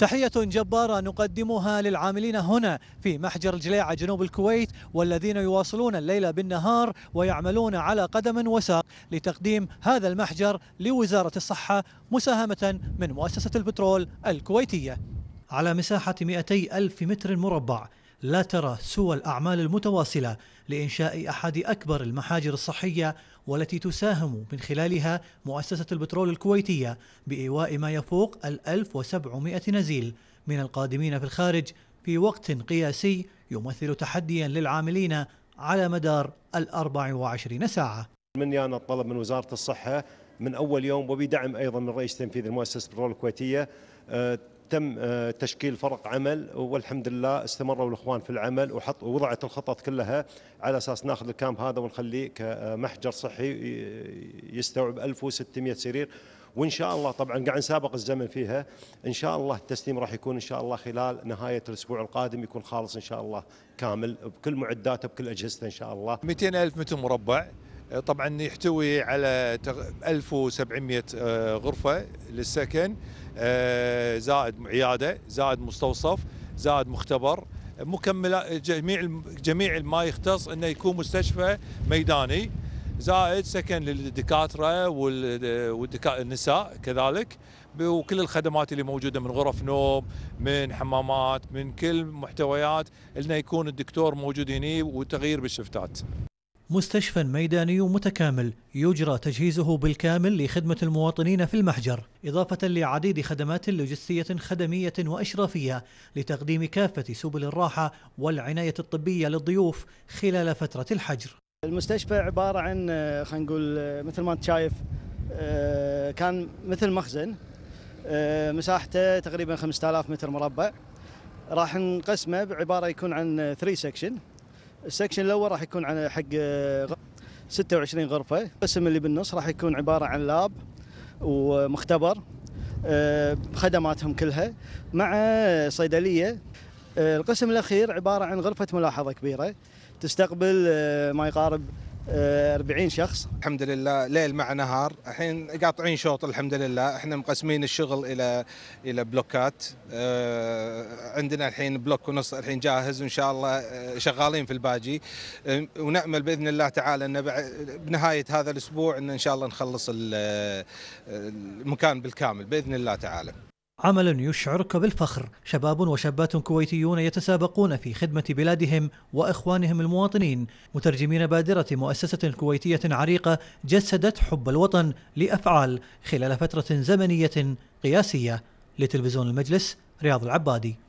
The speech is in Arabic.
تحية جبارة نقدمها للعاملين هنا في محجر الجليعة جنوب الكويت والذين يواصلون الليل بالنهار ويعملون على قدم وساق لتقديم هذا المحجر لوزارة الصحة مساهمة من مؤسسة البترول الكويتية على مساحة 200 ألف متر مربع لا ترى سوى الأعمال المتواصلة لإنشاء أحد أكبر المحاجر الصحية والتي تساهم من خلالها مؤسسة البترول الكويتية بإيواء ما يفوق ال 1700 نزيل من القادمين في الخارج في وقت قياسي يمثل تحديا للعاملين على مدار ال 24 ساعة من يانا الطلب من وزارة الصحة من أول يوم وبدعم أيضا من رئيس تنفيذ المؤسسة البترول الكويتية آه، تم آه، تشكيل فرق عمل والحمد لله استمروا الاخوان في العمل وحط ووضعت الخطط كلها على اساس ناخذ الكامب هذا ونخليه كمحجر صحي يستوعب 1600 سرير وان شاء الله طبعا قاعد نسابق الزمن فيها ان شاء الله التسليم راح يكون ان شاء الله خلال نهايه الاسبوع القادم يكون خالص ان شاء الله كامل بكل معداته بكل اجهزته ان شاء الله 200 الف متر مربع آه، طبعا يحتوي على 1700 آه، غرفه للسكن آه، زائد عياده زائد مستوصف زائد مختبر مكمله جميع جميع ما يختص انه يكون مستشفى ميداني زائد سكن للدكاتره والنساء كذلك وكل الخدمات اللي موجوده من غرف نوم من حمامات من كل محتويات انه يكون الدكتور موجود هنا وتغيير بالشفتات مستشفى ميداني متكامل يجرى تجهيزه بالكامل لخدمة المواطنين في المحجر إضافة لعديد خدمات لوجستية خدمية وإشرافية لتقديم كافة سبل الراحة والعناية الطبية للضيوف خلال فترة الحجر المستشفى عبارة عن آه، خلينا نقول آه، مثل ما أنت شايف آه، كان مثل مخزن مساحته تقريبا 5000 متر مربع راح نقسمه بعبارة يكون عن 3 سكشن السكشن الاول راح يكون على حق 26 آه، غرفه القسم اللي بالنص راح يكون عباره عن لاب ومختبر آه، خدماتهم كلها مع صيدليه آه، القسم الاخير عباره عن غرفه ملاحظه كبيره تستقبل ما يقارب 40 آه، شخص الحمد لله ليل مع نهار الحين قاطعين شوط الحمد لله احنا مقسمين الشغل الى الى بلوكات آه، عندنا الحين بلوك ونص الحين جاهز وان شاء الله آه، شغالين في الباجي ونامل باذن الله تعالى ان بنهايه هذا الاسبوع ان ان شاء الله نخلص المكان بالكامل باذن الله تعالى عمل يشعرك بالفخر شباب وشابات كويتيون يتسابقون في خدمة بلادهم وإخوانهم المواطنين مترجمين بادرة مؤسسة كويتية عريقة جسدت حب الوطن لأفعال خلال فترة زمنية قياسية لتلفزيون المجلس رياض العبادي